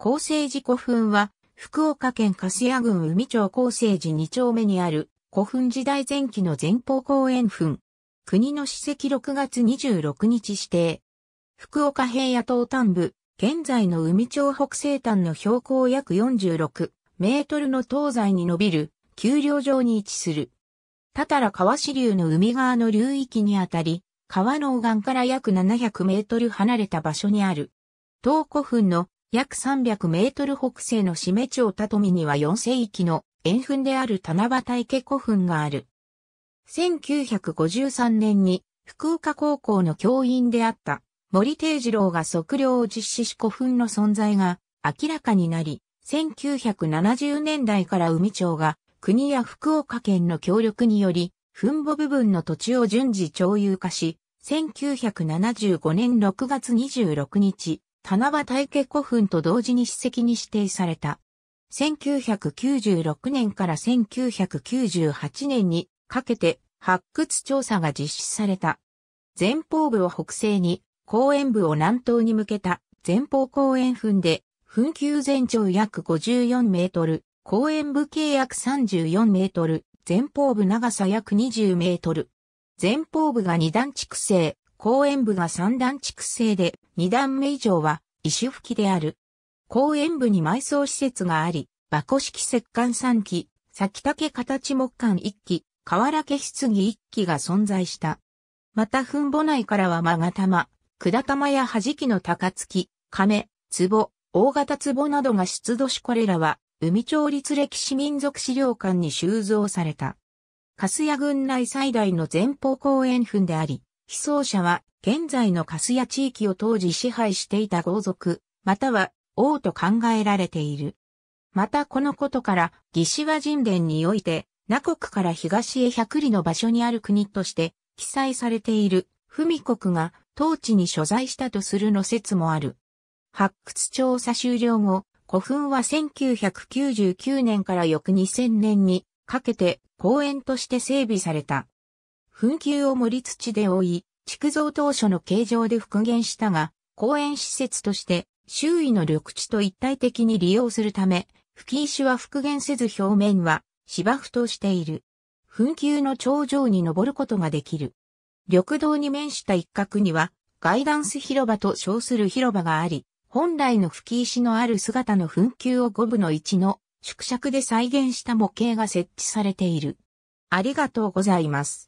厚生寺古墳は、福岡県粕屋郡海町厚生寺2丁目にある古墳時代前期の前方後円墳。国の史跡6月26日指定。福岡平野東端部、現在の海町北西端の標高約46メートルの東西に伸びる丘陵上に位置する。たたら川支流の海側の流域にあたり、川の右岸から約700メートル離れた場所にある。東古墳の約300メートル北西の締め町と富には4世紀の円墳である七夕池古墳がある。1953年に福岡高校の教員であった森定次郎が測量を実施し古墳の存在が明らかになり、1970年代から海町が国や福岡県の協力により、墳墓部分の土地を順次徴有化し、1975年6月26日、七夕池古墳と同時に史跡に指定された。1996年から1998年にかけて発掘調査が実施された。前方部を北西に、公園部を南東に向けた前方公園墳で、墳丘全長約54メートル、公園部径約34メートル、前方部長さ約20メートル。前方部が2段築成、公園部が3段築成で、2段目以上は石吹きである。公園部に埋葬施設があり、馬古式石棺3基、先竹形木管1基、河原家棺1基が存在した。また墳墓内からは勾玉、管玉や弾きの高月、亀、壺、大型壺などが出土しこれらは、海町立歴史民族資料館に収蔵された。粕谷郡内最大の前方公園墳であり、被葬者は、現在のカスヤ地域を当時支配していた豪族、または王と考えられている。またこのことから、義士は神殿において、ナ国から東へ百里の場所にある国として記載されている、文国が当地に所在したとするの説もある。発掘調査終了後、古墳は1999年から翌2000年にかけて公園として整備された。墳丘を盛り土で覆い、築造当初の形状で復元したが、公園施設として周囲の緑地と一体的に利用するため、吹石は復元せず表面は芝生としている。墳丘の頂上に登ることができる。緑道に面した一角には、ガイダンス広場と称する広場があり、本来の吹石のある姿の墳丘を五分の一の縮尺で再現した模型が設置されている。ありがとうございます。